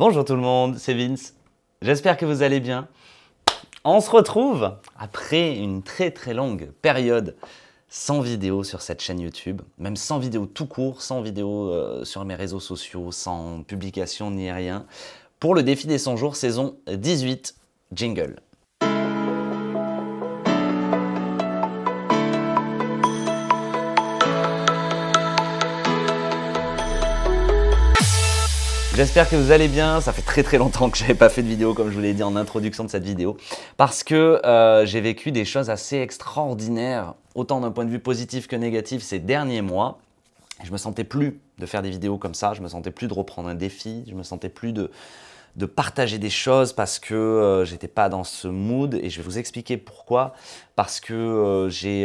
Bonjour tout le monde, c'est Vince. J'espère que vous allez bien. On se retrouve après une très très longue période sans vidéo sur cette chaîne YouTube, même sans vidéo tout court, sans vidéo euh, sur mes réseaux sociaux, sans publication ni rien, pour le défi des 100 jours saison 18 Jingle. J'espère que vous allez bien. Ça fait très très longtemps que j'avais pas fait de vidéo, comme je vous l'ai dit en introduction de cette vidéo, parce que euh, j'ai vécu des choses assez extraordinaires, autant d'un point de vue positif que négatif ces derniers mois. Je me sentais plus de faire des vidéos comme ça. Je me sentais plus de reprendre un défi. Je me sentais plus de de partager des choses parce que euh, j'étais pas dans ce mood et je vais vous expliquer pourquoi parce que euh, j'ai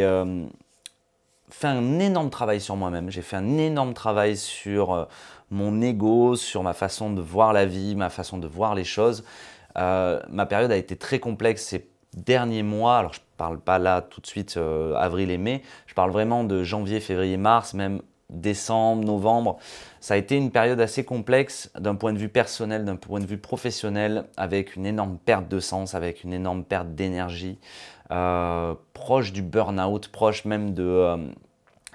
fait un énorme travail sur moi-même j'ai fait un énorme travail sur mon ego, sur ma façon de voir la vie, ma façon de voir les choses. Euh, ma période a été très complexe ces derniers mois. Alors, je ne parle pas là tout de suite euh, avril et mai. Je parle vraiment de janvier, février, mars, même décembre, novembre. Ça a été une période assez complexe d'un point de vue personnel, d'un point de vue professionnel, avec une énorme perte de sens, avec une énorme perte d'énergie, euh, proche du burn-out, proche même de,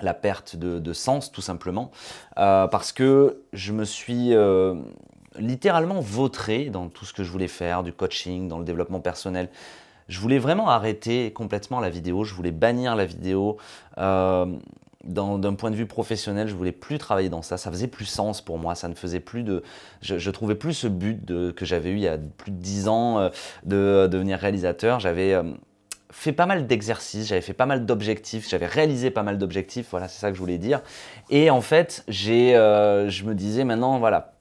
la perte de, sens tout simplement, euh, parce que je me suis euh, littéralement vautré dans tout ce que je voulais faire, du coaching, dans le développement personnel. Je voulais vraiment arrêter complètement la vidéo, je voulais bannir la vidéo. Euh, d'un point de vue professionnel, je voulais plus travailler dans ça, ça faisait plus sens pour moi, ça ne faisait plus de... Je, trouvais plus ce but que j'avais eu il y a plus de dix ans de, devenir réalisateur, j'avais fait pas mal d'exercices, j'avais fait pas mal d'objectifs, j'avais réalisé pas mal d'objectifs, voilà, c'est ça que je voulais dire. Et en fait, j'ai, euh, je me disais maintenant, voilà,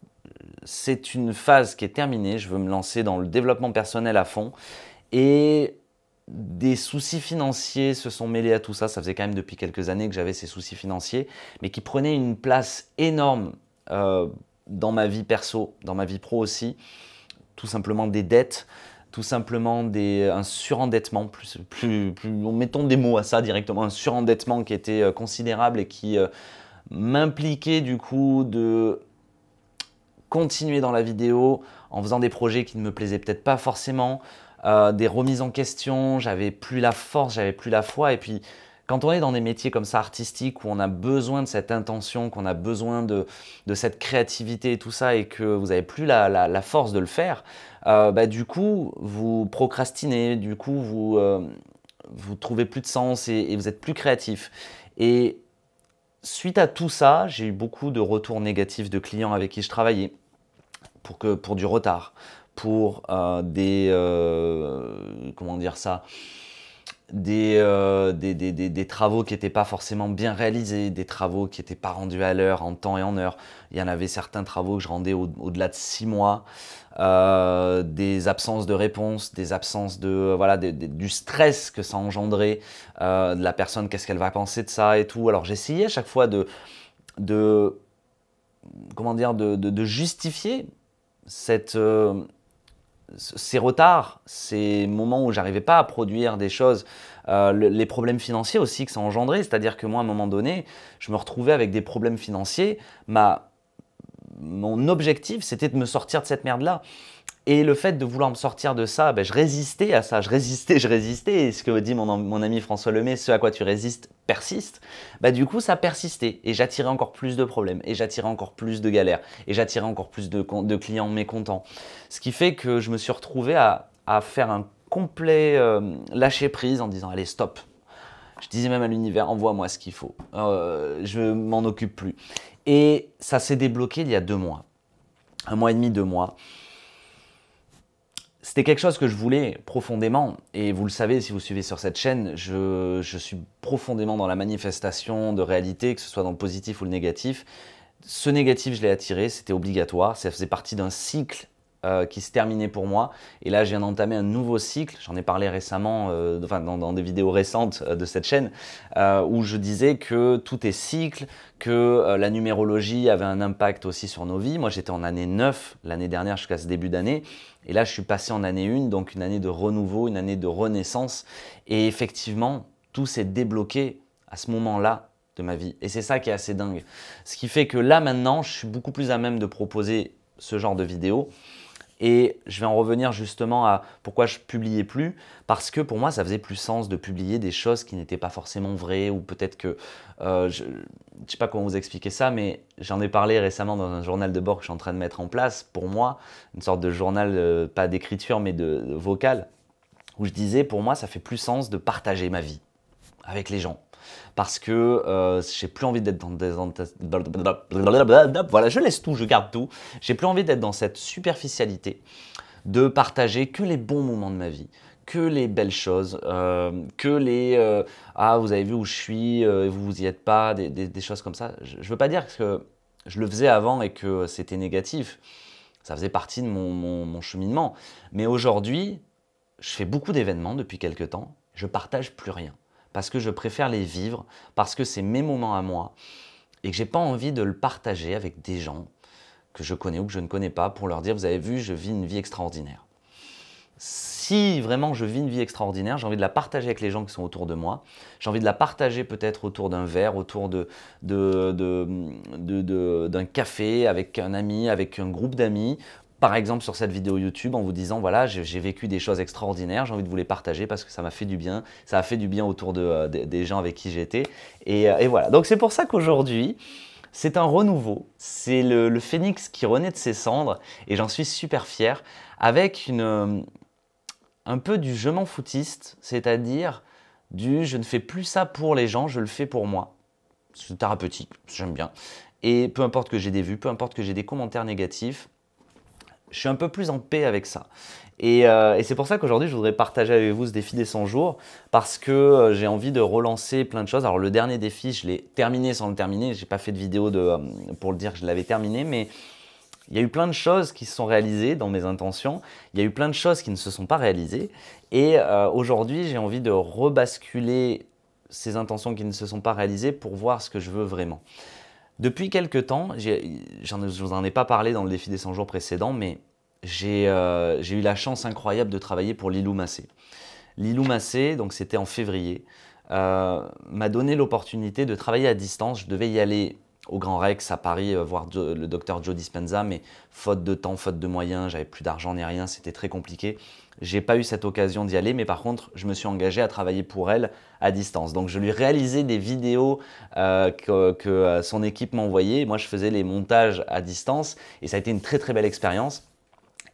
c'est une phase qui est terminée, je veux me lancer dans le développement personnel à fond. Et des soucis financiers se sont mêlés à tout ça, ça faisait quand même depuis quelques années que j'avais ces soucis financiers, mais qui prenaient une place énorme euh, dans ma vie perso, dans ma vie pro aussi, tout simplement des dettes tout simplement des, un surendettement, plus, plus, plus, mettons des mots à ça directement, un surendettement qui était euh, considérable et qui euh, m'impliquait du coup de continuer dans la vidéo en faisant des projets qui ne me plaisaient peut-être pas forcément, euh, des remises en question, j'avais plus la force, j'avais plus la foi et puis quand on est dans des métiers comme ça artistiques où on a besoin de cette intention, qu'on a besoin de, cette créativité et tout ça, et que vous n'avez plus la, force de le faire, euh, bah, du coup vous procrastinez, du coup vous euh, trouvez plus de sens et, vous êtes plus créatif. Et suite à tout ça, j'ai eu beaucoup de retours négatifs de clients avec qui je travaillais pour, que, pour du retard, pour euh, des... comment dire ça euh, des, des, des, des, travaux qui n'étaient pas forcément bien réalisés, des travaux qui n'étaient pas rendus à l'heure, en temps et en heure. Il y en avait certains travaux que je rendais au-delà de six mois, euh, des absences de réponse, des absences de euh, voilà du stress que ça engendrait, de la personne, qu'est-ce qu'elle va penser de ça et tout. Alors j'essayais à chaque fois de, de comment dire de, de justifier cette ces retards, ces moments où j'arrivais pas à produire des choses, euh, les problèmes financiers aussi que ça engendrait, c'est-à-dire que moi à un moment donné, je me retrouvais avec des problèmes financiers, mon objectif c'était de me sortir de cette merde-là. Et le fait de vouloir me sortir de ça, ben, je résistais à ça, je résistais, je résistais. Et ce que dit mon, mon ami François Lemay, ce à quoi tu résistes persiste. Bah, du coup, ça persistait et j'attirais encore plus de problèmes et j'attirais encore plus de galères et j'attirais encore plus de, clients mécontents. Ce qui fait que je me suis retrouvé à, à faire un complet euh, lâcher prise en disant allez stop. Je disais même à l'univers envoie-moi ce qu'il faut. Euh, je m'en occupe plus. Et ça s'est débloqué il y a deux mois, un mois et demi, deux mois. C'était quelque chose que je voulais profondément, et vous le savez si vous suivez sur cette chaîne, je, suis profondément dans la manifestation de réalité, que ce soit dans le positif ou le négatif. Ce négatif, je l'ai attiré, c'était obligatoire, ça faisait partie d'un cycle euh, qui se terminait pour moi. Et là, je viens d'entamer un nouveau cycle. J'en ai parlé récemment, euh, enfin, dans, des vidéos récentes euh, de cette chaîne, où je disais que tout est cycle, que la numérologie avait un impact aussi sur nos vies. Moi, j'étais en année 9 l'année dernière jusqu'à ce début d'année. Et là, je suis passé en année 1, donc une année de renouveau, une année de renaissance. Et effectivement, tout s'est débloqué à ce moment-là de ma vie. Et c'est ça qui est assez dingue. Ce qui fait que là, maintenant, je suis beaucoup plus à même de proposer ce genre de vidéos et je vais en revenir justement à pourquoi je publiais plus, parce que pour moi, ça faisait plus sens de publier des choses qui n'étaient pas forcément vraies, ou peut-être que, euh, je ne sais pas comment vous expliquer ça, mais j'en ai parlé récemment dans un journal de bord que je suis en train de mettre en place, pour moi, une sorte de journal, euh, pas d'écriture, mais de, de vocal, où je disais, pour moi, ça fait plus sens de partager ma vie avec les gens parce que euh, j'ai plus envie d'être dans des voilà, je laisse tout, je garde tout. J'ai plus envie d'être dans cette superficialité, de partager que les bons moments de ma vie, que les belles choses, euh, que les euh, ah vous avez vu où je suis, euh, et vous vous y êtes pas, des, choses comme ça. Je, ne veux pas dire que je le faisais avant et que c'était négatif. Ça faisait partie de mon, cheminement. Mais aujourd'hui, je fais beaucoup d'événements depuis quelques temps. Je partage plus rien parce que je préfère les vivre, parce que c'est mes moments à moi et que j'ai pas envie de le partager avec des gens que je connais ou que je ne connais pas pour leur dire vous avez vu, je vis une vie extraordinaire. Si vraiment je vis une vie extraordinaire, j'ai envie de la partager avec les gens qui sont autour de moi. J'ai envie de la partager peut-être autour d'un verre, autour d'un de, de, café, avec un ami, avec un groupe d'amis, par exemple sur cette vidéo YouTube en vous disant voilà j'ai vécu des choses extraordinaires, j'ai envie de vous les partager parce que ça m'a fait du bien, ça a fait du bien autour de, euh, des, gens avec qui j'étais. Euh, et, voilà, donc c'est pour ça qu'aujourd'hui c'est un renouveau, c'est le, phénix qui renaît de ses cendres et j'en suis super fier avec une, euh, un peu du je m'en foutiste, c'est-à-dire du je ne fais plus ça pour les gens, je le fais pour moi. C'est thérapeutique, j'aime bien. Et peu importe que j'ai des vues, peu importe que j'ai des commentaires négatifs, je suis un peu plus en paix avec ça. Euh, et, c'est pour ça qu'aujourd'hui, je voudrais partager avec vous ce défi des 100 jours, parce que euh, j'ai envie de relancer plein de choses. Alors le dernier défi, je l'ai terminé sans le terminer, n'ai pas fait de vidéo de, euh, pour le dire que je l'avais terminé, mais il y a eu plein de choses qui se sont réalisées dans mes intentions, il y a eu plein de choses qui ne se sont pas réalisées, et aujourd'hui, j'ai envie de rebasculer ces intentions qui ne se sont pas réalisées pour voir ce que je veux vraiment. Depuis quelques temps, je ne vous en ai pas parlé dans le défi des 100 jours précédent, mais euh, j'ai eu la chance incroyable de travailler pour Lilou Massé. Lilou Massé, donc c'était en février, euh, m'a donné l'opportunité de travailler à distance. Je devais y aller au Grand Rex à Paris euh, voir le docteur Joe Dispenza, mais faute de temps, faute de moyens, j'avais plus d'argent ni rien, c'était très compliqué. J'ai pas eu cette occasion d'y aller, mais par contre, je me suis engagé à travailler pour elle à distance. Donc, je lui réalisais des vidéos euh, que, que, euh, son équipe m'envoyait. Moi, je faisais les montages à distance et ça a été une très très belle expérience.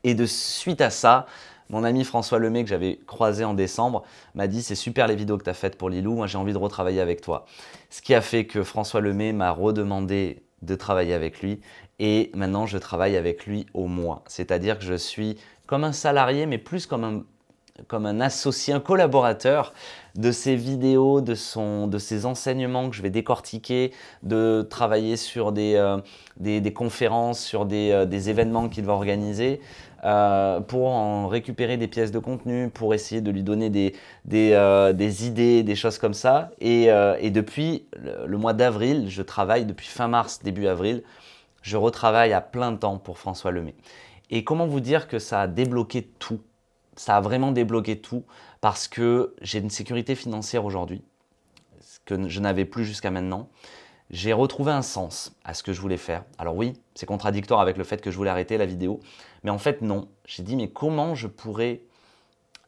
Et de suite à ça, mon ami François Lemay, que j'avais croisé en décembre, m'a dit C'est super les vidéos que tu as faites pour Lilou, moi j'ai envie de retravailler avec toi. Ce qui a fait que François Lemay m'a redemandé de travailler avec lui et maintenant je travaille avec lui au mois. C'est-à-dire que je suis comme un salarié, mais plus comme un comme un associé, un collaborateur de ses vidéos, de, son, de ses enseignements que je vais décortiquer, de travailler sur des, euh, des, conférences, sur des, euh, des événements qu'il va organiser, euh, pour en récupérer des pièces de contenu, pour essayer de lui donner des, des, idées, des choses comme ça. Et, et depuis le, le mois d'avril, je travaille depuis fin mars, début avril, je retravaille à plein temps pour François Lemay. Et comment vous dire que ça a débloqué tout ça a vraiment débloqué tout parce que j'ai une sécurité financière aujourd'hui, ce que je n'avais plus jusqu'à maintenant. J'ai retrouvé un sens à ce que je voulais faire. Alors oui, c'est contradictoire avec le fait que je voulais arrêter la vidéo, mais en fait non. J'ai dit mais comment je pourrais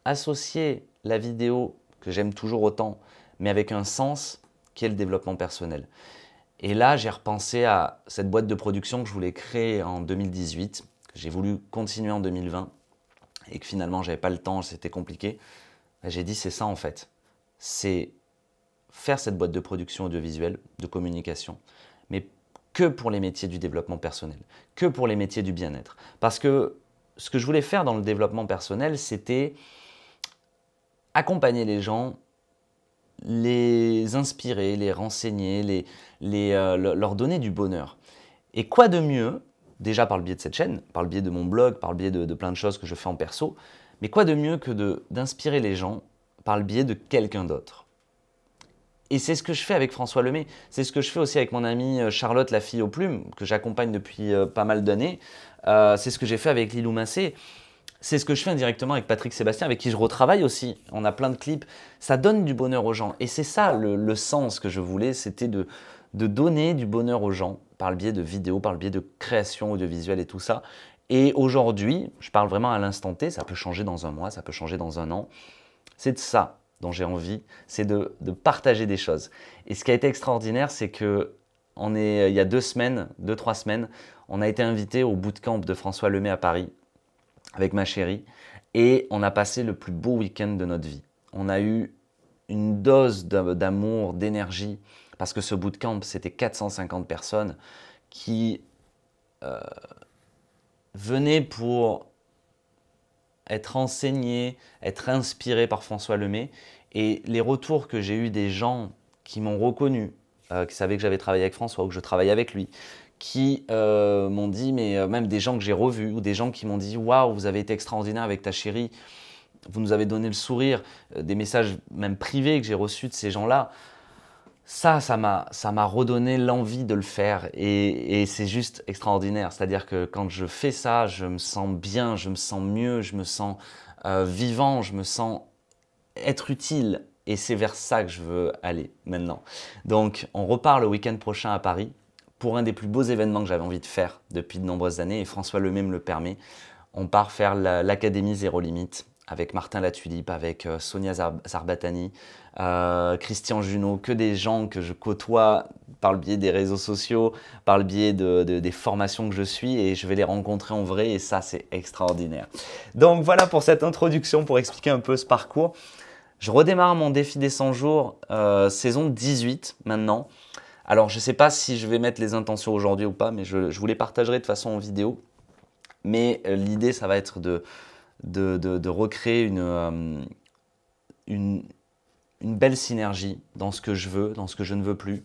associer la vidéo que j'aime toujours autant, mais avec un sens qui est le développement personnel. Et là, j'ai repensé à cette boîte de production que je voulais créer en 2018, que j'ai voulu continuer en 2020 et que finalement j'avais pas le temps, c'était compliqué, bah, j'ai dit c'est ça en fait. C'est faire cette boîte de production audiovisuelle, de communication, mais que pour les métiers du développement personnel, que pour les métiers du bien-être. Parce que ce que je voulais faire dans le développement personnel, c'était accompagner les gens, les inspirer, les renseigner, les, euh, leur donner du bonheur. Et quoi de mieux déjà par le biais de cette chaîne, par le biais de mon blog, par le biais de, plein de choses que je fais en perso, mais quoi de mieux que d'inspirer les gens par le biais de quelqu'un d'autre et c'est ce que je fais avec François Lemay, c'est ce que je fais aussi avec mon amie euh, Charlotte la fille aux plumes, que j'accompagne depuis euh, pas mal d'années, euh, c'est ce que j'ai fait avec Lilou Massé, c'est ce que je fais indirectement avec Patrick Sébastien, avec qui je retravaille aussi, on a plein de clips, ça donne du bonheur aux gens, et c'est ça le sens que je voulais, c'était de, de donner du bonheur aux gens par le biais de vidéos, par le biais de créations audiovisuelles et tout ça. Et aujourd'hui, je parle vraiment à l'instant T, ça peut changer dans un mois, ça peut changer dans un an. C'est de ça dont j'ai envie, c'est de, partager des choses. Et ce qui a été extraordinaire, c'est que on est, il y a deux semaines, deux, trois semaines, on a été invité au bootcamp de François Lemay à Paris avec ma chérie et on a passé le plus beau week-end de notre vie. On a eu une dose d'amour, d'énergie, parce que ce bootcamp, c'était 450 personnes qui euh, venaient pour être enseignées, être inspirées par François Lemay. Et les retours que j'ai eu des gens qui m'ont reconnu, euh, qui savaient que j'avais travaillé avec François ou que je travaillais avec lui, qui euh, m'ont dit, mais même des gens que j'ai revus ou des gens qui m'ont dit Waouh, vous avez été extraordinaire avec ta chérie, vous nous avez donné le sourire, des messages même privés que j'ai reçus de ces gens-là ça, ça m'a, redonné l'envie de le faire et, c'est juste extraordinaire. C'est-à-dire que quand je fais ça, je me sens bien, je me sens mieux, je me sens euh, vivant, je me sens être utile et c'est vers ça que je veux aller maintenant. Donc, on repart le week-end prochain à Paris pour un des plus beaux événements que j'avais envie de faire depuis de nombreuses années et François Lemay me le permet. On part faire l'Académie Zéro Limite avec Martin Latulipe, avec euh, Sonia sarbatani euh, Christian Junot, que des gens que je côtoie par le biais des réseaux sociaux, par le biais des formations que je suis et je vais les rencontrer en vrai et ça c'est extraordinaire. Donc voilà pour cette introduction pour expliquer un peu ce parcours. Je redémarre mon défi des 100 jours, euh, saison 18 maintenant. Alors je ne sais pas si je vais mettre les intentions aujourd'hui ou pas, mais je, je vous les partagerai de façon en vidéo. Mais l'idée, ça va être de, de, recréer euh, une, belle synergie dans ce que je veux, dans ce que je ne veux plus.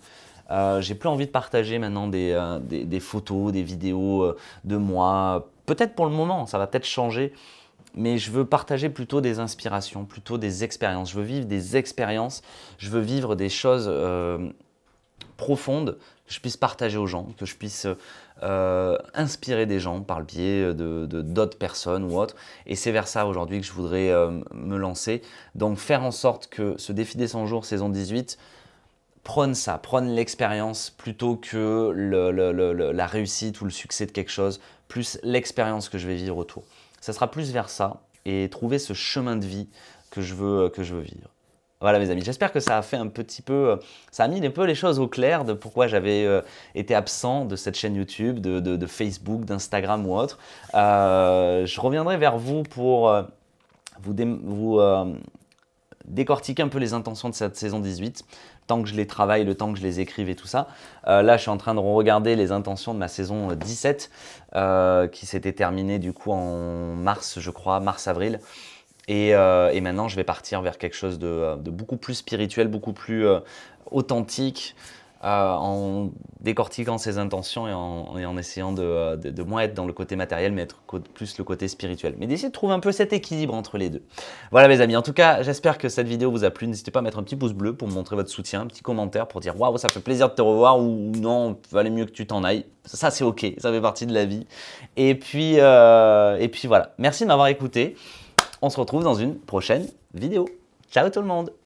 Euh, j'ai plus envie de partager maintenant des, euh, photos, des vidéos de moi. Peut-être pour le moment, ça va peut-être changer, mais je veux partager plutôt des inspirations, plutôt des expériences. Je veux vivre des expériences, je veux vivre des choses profondes je puisse partager aux gens, que je puisse euh, inspirer des gens par le biais de d'autres personnes ou autres. Et c'est vers ça aujourd'hui que je voudrais euh, me lancer. Donc faire en sorte que ce défi des 100 jours saison 18 prône ça, prône l'expérience plutôt que la réussite ou le succès de quelque chose, plus l'expérience que je vais vivre autour. Ça sera plus vers ça et trouver ce chemin de vie que je veux, que je veux vivre. Voilà mes amis, j'espère que ça a fait un petit peu, euh, ça a mis un peu les choses au clair de pourquoi j'avais euh, été absent de cette chaîne YouTube, de, Facebook, d'Instagram ou autre. Euh, je reviendrai vers vous pour vous, décortiquer un peu les intentions de cette saison 18, tant que je les travaille, le temps que je les écrive et tout ça. là, je suis en train de regarder les intentions de ma saison 17 qui s'était terminée du coup en mars, je crois, mars-avril. Euh, et, maintenant, je vais partir vers quelque chose de, euh, beaucoup plus spirituel, beaucoup plus euh, authentique, en décortiquant ses intentions et en, essayant de, moins être dans le côté matériel, mais être plus le côté spirituel. Mais d'essayer de trouver un peu cet équilibre entre les deux. Voilà mes amis, en tout cas, j'espère que cette vidéo vous a plu. N'hésitez pas à mettre un petit pouce bleu pour me montrer votre soutien, un petit commentaire pour dire « Waouh, ça fait plaisir de te revoir » ou « Non, valait mieux que tu t'en ailles ». Ça, c'est ok, ça fait partie de la vie. Et puis, et puis voilà, merci de m'avoir écouté. On se retrouve dans une prochaine vidéo. Ciao tout le monde